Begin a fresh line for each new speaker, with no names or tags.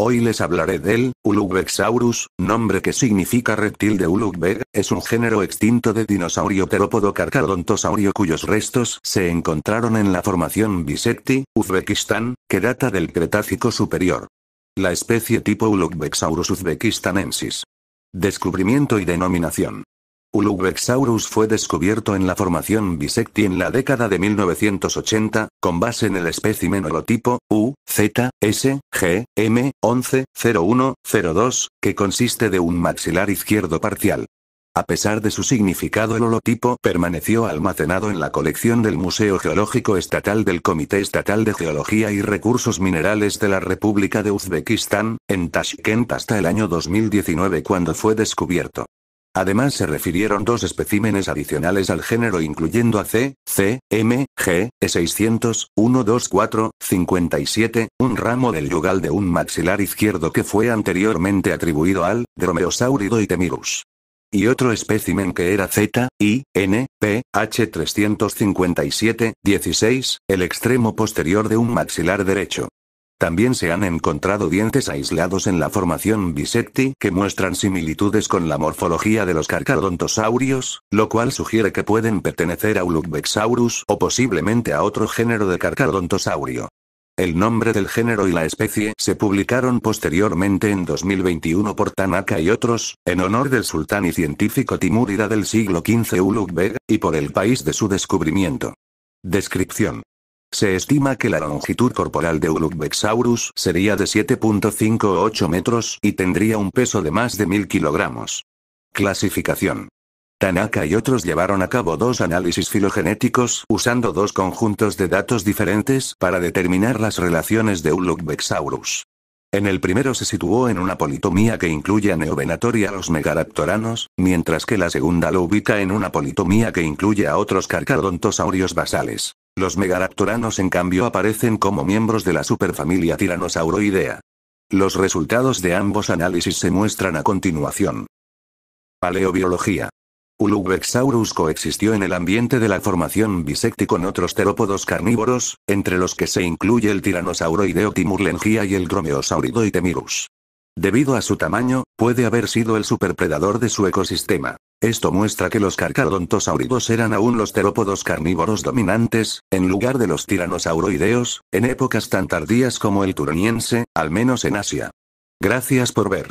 Hoy les hablaré del Ulugbexaurus, nombre que significa reptil de Ulugbeg, es un género extinto de dinosaurio terópodo carcadontosaurio cuyos restos se encontraron en la formación Bisecti, Uzbekistán, que data del Cretácico superior. La especie tipo Ulugbexaurus uzbekistanensis. Descubrimiento y denominación. Ulubexaurus fue descubierto en la formación Bisecti en la década de 1980, con base en el espécimen holotipo U, Z, S, G, M, 11, 01, 02, que consiste de un maxilar izquierdo parcial. A pesar de su significado el holotipo permaneció almacenado en la colección del Museo Geológico Estatal del Comité Estatal de Geología y Recursos Minerales de la República de Uzbekistán, en Tashkent hasta el año 2019 cuando fue descubierto. Además se refirieron dos especímenes adicionales al género incluyendo a C, C, M, G, E600, 57, un ramo del yugal de un maxilar izquierdo que fue anteriormente atribuido al Dromeosaurido y temirus y otro espécimen que era Z, I, N, P, H357, 16, el extremo posterior de un maxilar derecho. También se han encontrado dientes aislados en la formación Bisecti que muestran similitudes con la morfología de los carcardontosaurios, lo cual sugiere que pueden pertenecer a Ulugbexaurus o posiblemente a otro género de carcardontosaurio. El nombre del género y la especie se publicaron posteriormente en 2021 por Tanaka y otros, en honor del sultán y científico Timurida del siglo XV Ulugbeg, y por el país de su descubrimiento. Descripción. Se estima que la longitud corporal de Ulugbexaurus sería de 7.58 metros y tendría un peso de más de 1000 kilogramos. Clasificación. Tanaka y otros llevaron a cabo dos análisis filogenéticos usando dos conjuntos de datos diferentes para determinar las relaciones de Ulugbexaurus. En el primero se situó en una politomía que incluye a Neovenator y a los Megaraptoranos, mientras que la segunda lo ubica en una politomía que incluye a otros carcadontosaurios basales. Los megaraptoranos en cambio aparecen como miembros de la superfamilia Tyrannosauroidea. Los resultados de ambos análisis se muestran a continuación. Paleobiología. Ulubexaurus coexistió en el ambiente de la formación bisecti con otros terópodos carnívoros, entre los que se incluye el tiranosauroideo Timurlengia y el Itemirus. Debido a su tamaño, puede haber sido el superpredador de su ecosistema. Esto muestra que los carcarodontosauridos eran aún los terópodos carnívoros dominantes, en lugar de los tiranosauroideos, en épocas tan tardías como el turoniense, al menos en Asia. Gracias por ver.